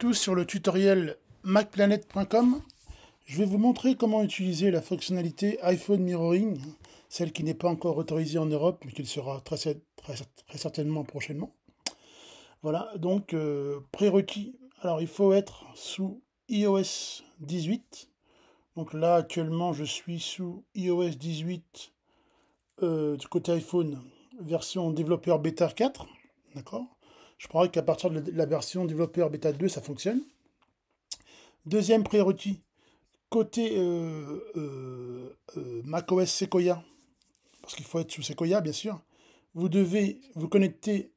tous sur le tutoriel macplanet.com. Je vais vous montrer comment utiliser la fonctionnalité iPhone Mirroring, celle qui n'est pas encore autorisée en Europe, mais qui sera très, certainement prochainement. Voilà, donc euh, prérequis. Alors il faut être sous iOS 18. Donc là actuellement je suis sous iOS 18 euh, du côté iPhone, version développeur bêta 4. D'accord je crois qu'à partir de la version développeur bêta 2, ça fonctionne. Deuxième prérequis, côté euh, euh, euh, macOS Sequoia, parce qu'il faut être sous Sequoia bien sûr, vous devez vous connecter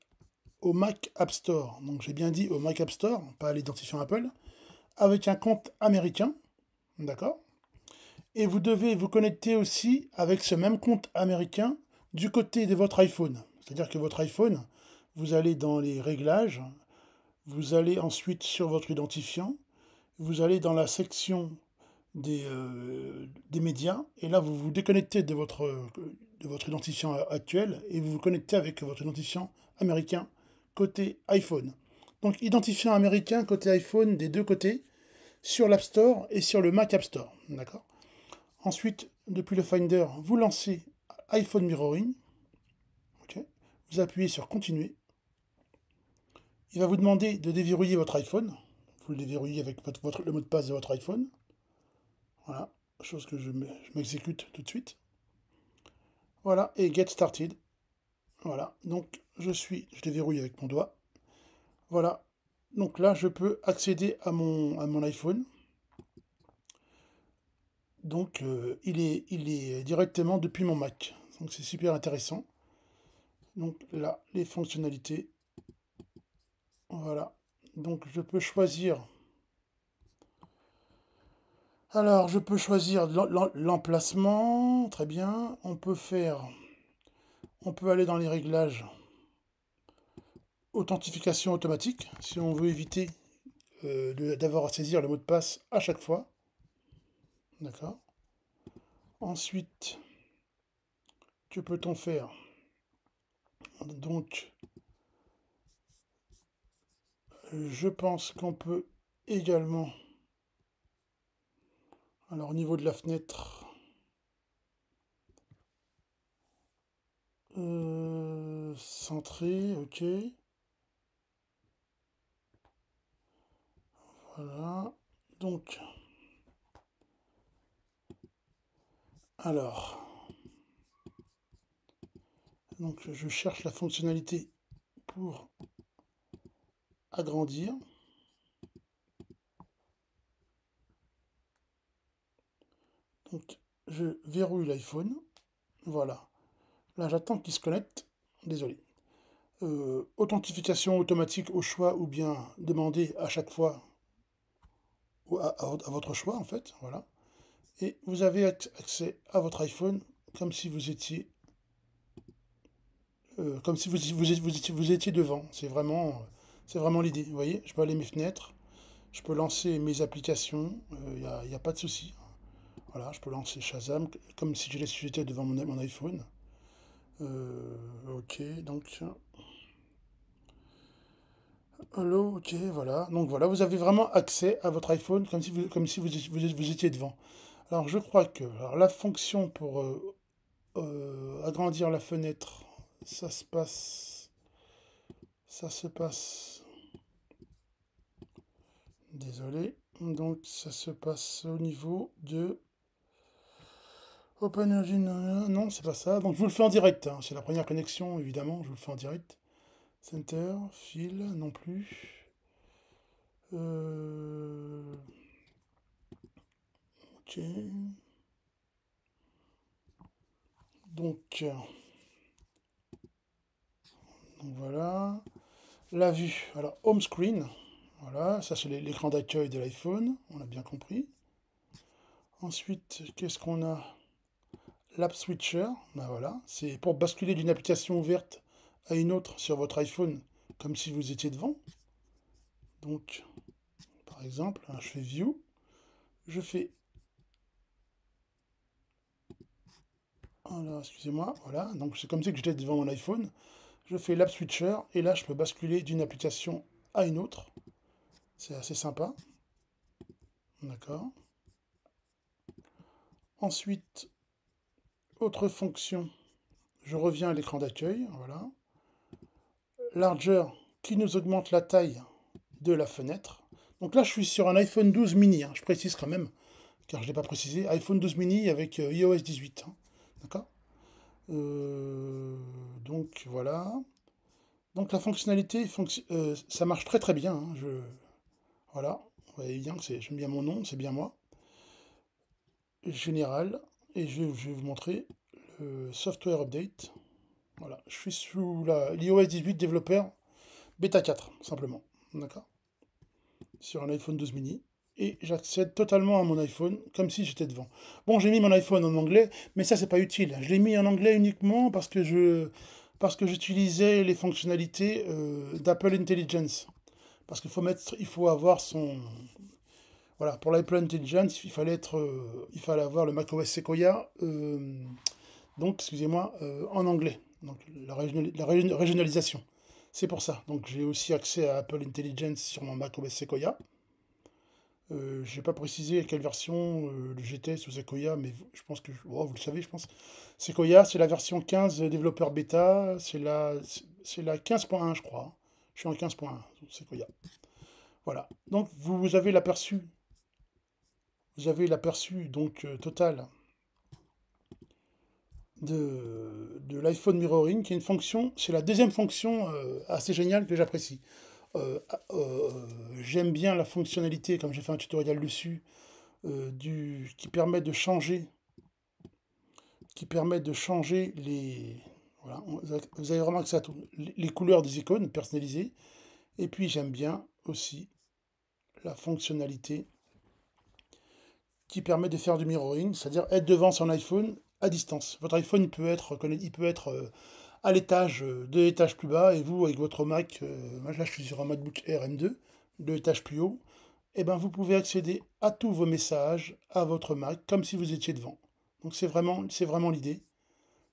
au Mac App Store. Donc j'ai bien dit au Mac App Store, pas à l'identifiant Apple, avec un compte américain. D'accord Et vous devez vous connecter aussi avec ce même compte américain du côté de votre iPhone. C'est-à-dire que votre iPhone, vous allez dans les réglages, vous allez ensuite sur votre identifiant, vous allez dans la section des, euh, des médias, et là vous vous déconnectez de votre, de votre identifiant actuel et vous vous connectez avec votre identifiant américain côté iPhone. Donc identifiant américain côté iPhone des deux côtés, sur l'App Store et sur le Mac App Store. D'accord Ensuite, depuis le Finder, vous lancez iPhone Mirroring. Vous appuyez sur Continuer. Il va vous demander de déverrouiller votre iPhone. Vous le déverrouillez avec votre, le mot de passe de votre iPhone. Voilà, chose que je m'exécute tout de suite. Voilà, et Get Started. Voilà, donc je suis, je déverrouille avec mon doigt. Voilà, donc là je peux accéder à mon, à mon iPhone. Donc euh, il, est, il est directement depuis mon Mac. Donc c'est super intéressant. Donc là, les fonctionnalités, voilà. Donc je peux choisir. Alors je peux choisir l'emplacement. Très bien. On peut faire. On peut aller dans les réglages. Authentification automatique. Si on veut éviter euh, d'avoir à saisir le mot de passe à chaque fois. D'accord. Ensuite, tu peux on faire Donc, je pense qu'on peut également alors au niveau de la fenêtre euh, centrer. ok voilà donc alors donc je cherche la fonctionnalité pour agrandir. Donc, je verrouille l'iPhone. Voilà. Là, j'attends qu'il se connecte. Désolé. Euh, authentification automatique au choix ou bien demander à chaque fois à, à, votre choix, en fait. Voilà. Et vous avez accès à votre iPhone comme si vous étiez. Euh, comme si vous, vous, vous étiez devant. C'est vraiment c'est vraiment l'idée, vous voyez, je peux aller mes fenêtres, je peux lancer mes applications, il euh, n'y a, pas de souci. Voilà, je peux lancer Shazam comme si je j'étais devant mon, mon iPhone. Euh, ok, donc... Hello, ok, voilà. Donc voilà, vous avez vraiment accès à votre iPhone comme si vous, comme si vous, vous étiez devant. Alors je crois que alors, la fonction pour euh, agrandir la fenêtre, ça se passe ça se passe. Désolé. Donc ça se passe au niveau de Open Energy. Euh, non, c'est pas ça. Donc je vous le fais en direct. Hein. C'est la première connexion, évidemment. Je vous le fais en direct. Center, fil, non plus. Euh, ok. donc euh, voilà. La vue, alors home screen, voilà, ça c'est l'écran d'accueil de l'iPhone, on a bien compris. Ensuite, qu'est-ce qu'on a L'app switcher, ben voilà, c'est pour basculer d'une application ouverte à une autre sur votre iPhone, comme si vous étiez devant. Donc, par exemple, hein, je fais View, je fais... Alors, excusez-moi, voilà, donc c'est comme si j'étais devant mon iPhone je fais l'app switcher et là je peux basculer d'une application à une autre. C'est assez sympa. D'accord. Ensuite, autre fonction, je reviens à l'écran d'accueil, voilà. Larger qui nous augmente la taille de la fenêtre. Donc là, je suis sur un iPhone 12 mini, hein. je précise quand même, car je ne l'ai pas précisé, iPhone 12 mini avec euh, iOS 18. Hein. D'accord euh, donc voilà. Donc la fonctionnalité, euh, ça marche très très bien. Hein, je... Voilà, vous voyez bien que j'aime bien mon nom, c'est bien moi. Général, et je, vais vous montrer le software update. Voilà, je suis sous l'iOS 18 développeur bêta 4, simplement. D'accord Sur un iPhone 12 mini et j'accède totalement à mon iPhone comme si j'étais devant. Bon, j'ai mis mon iPhone en anglais, mais ça c'est pas utile. Je l'ai mis en anglais uniquement parce que je parce que j'utilisais les fonctionnalités euh, d'Apple Intelligence. Parce qu'il faut mettre, il faut avoir son voilà pour l'Apple Intelligence, il fallait être, euh, il fallait avoir le macOS Sequoia. Euh, donc excusez-moi en anglais. Donc la, la régionalisation. C'est pour ça. Donc j'ai aussi accès à Apple Intelligence sur mon macOS Sequoia. Euh, je n'ai pas précisé à quelle version euh, le j'étais sous Sequoia, mais je pense que oh, vous le savez, je pense. Sequoia, c'est la version 15 développeur bêta, c'est la, la 15.1, je crois. Hein. Je suis en 15.1, Sequoia. Voilà. Donc, vous avez l'aperçu. Vous avez l'aperçu donc euh, total de, de l'iPhone Mirroring, qui est une fonction, c'est la deuxième fonction assez géniale que j'apprécie. Euh, ah, euh, j'aime bien la fonctionnalité, comme j'ai fait un tutoriel dessus, euh, du, qui permet de changer qui permet de changer les... Voilà, vous avez remarqué ça, Les couleurs des icônes personnalisées. Et puis j'aime bien aussi la fonctionnalité qui permet de faire du mirroring, c'est-à-dire être devant son iPhone à distance. Votre iPhone, peut être, il peut être à l'étage, euh, deux étages plus bas, et vous, avec votre Mac, euh, moi là je suis sur un MacBook Air M2, deux étages plus haut, et eh ben vous pouvez accéder à tous vos messages à votre Mac, comme si vous étiez devant. Donc c'est vraiment, c'est vraiment l'idée.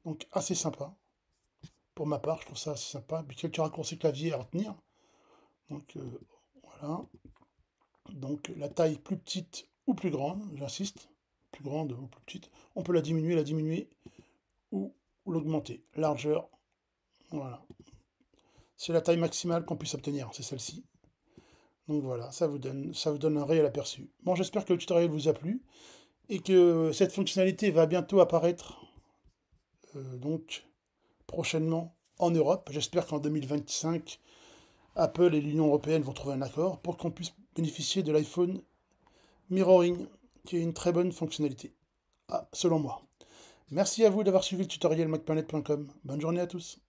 Donc assez sympa. Pour ma part, je trouve ça assez sympa. Puis quelques raccourcis clavier à retenir. Donc euh, voilà. Donc la taille plus petite ou plus grande, j'insiste, plus grande ou plus petite. On peut la diminuer, la diminuer ou l'augmenter. Largeur, voilà. C'est la taille maximale qu'on puisse obtenir, c'est celle-ci. Donc voilà, ça vous, donne, ça vous donne un réel aperçu. Bon, j'espère que le tutoriel vous a plu et que cette fonctionnalité va bientôt apparaître, euh, donc prochainement, en Europe. J'espère qu'en 2025, Apple et l'Union Européenne vont trouver un accord pour qu'on puisse bénéficier de l'iPhone Mirroring, qui est une très bonne fonctionnalité, ah, selon moi. Merci à vous d'avoir suivi le tutoriel macplanet.com. Bonne journée à tous.